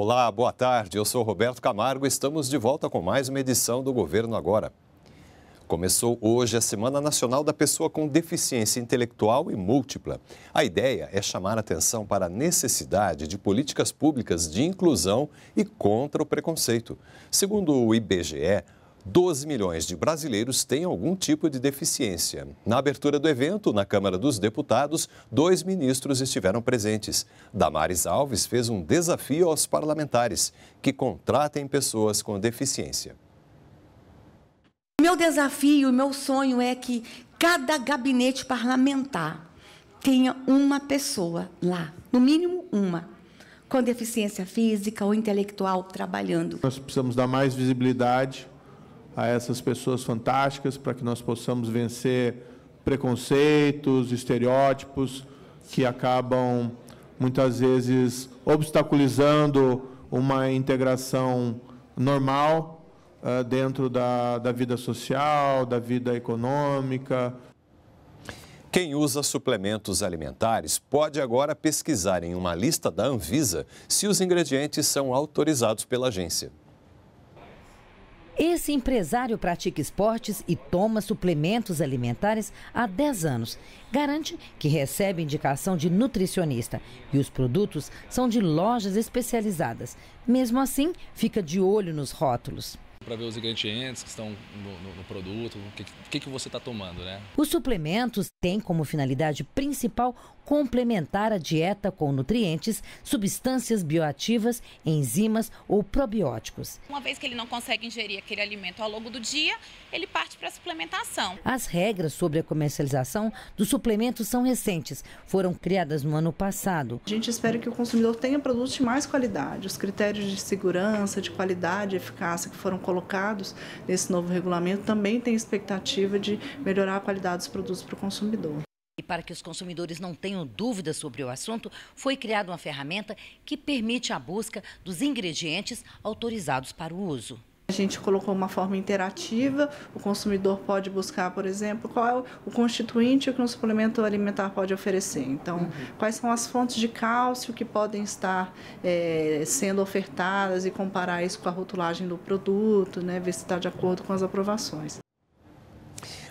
Olá, boa tarde. Eu sou Roberto Camargo e estamos de volta com mais uma edição do Governo Agora. Começou hoje a Semana Nacional da Pessoa com Deficiência Intelectual e Múltipla. A ideia é chamar atenção para a necessidade de políticas públicas de inclusão e contra o preconceito. Segundo o IBGE, 12 milhões de brasileiros têm algum tipo de deficiência. Na abertura do evento, na Câmara dos Deputados, dois ministros estiveram presentes. Damares Alves fez um desafio aos parlamentares que contratem pessoas com deficiência. Meu desafio, meu sonho é que cada gabinete parlamentar tenha uma pessoa lá, no mínimo uma, com deficiência física ou intelectual trabalhando. Nós precisamos dar mais visibilidade a essas pessoas fantásticas para que nós possamos vencer preconceitos, estereótipos que acabam muitas vezes obstaculizando uma integração normal uh, dentro da, da vida social, da vida econômica. Quem usa suplementos alimentares pode agora pesquisar em uma lista da Anvisa se os ingredientes são autorizados pela agência. Esse empresário pratica esportes e toma suplementos alimentares há 10 anos. Garante que recebe indicação de nutricionista e os produtos são de lojas especializadas. Mesmo assim, fica de olho nos rótulos para ver os ingredientes que estão no, no, no produto, o que, que, que, você está tomando, né? Os suplementos tem como finalidade principal complementar a dieta com nutrientes, substâncias bioativas, enzimas ou probióticos. Uma vez que ele não consegue ingerir aquele alimento ao longo do dia, ele parte para a suplementação. As regras sobre a comercialização dos suplementos são recentes, foram criadas no ano passado. A gente espera que o consumidor tenha produtos de mais qualidade. Os critérios de segurança, de qualidade e eficácia que foram colocados nesse novo regulamento também têm expectativa de melhorar a qualidade dos produtos para o consumidor consumidor. E para que os consumidores não tenham dúvidas sobre o assunto, foi criada uma ferramenta que permite a busca dos ingredientes autorizados para o uso. A gente colocou uma forma interativa, o consumidor pode buscar, por exemplo, qual é o constituinte que um suplemento alimentar pode oferecer. Então, uhum. quais são as fontes de cálcio que podem estar é, sendo ofertadas e comparar isso com a rotulagem do produto, né, ver se está de acordo com as aprovações.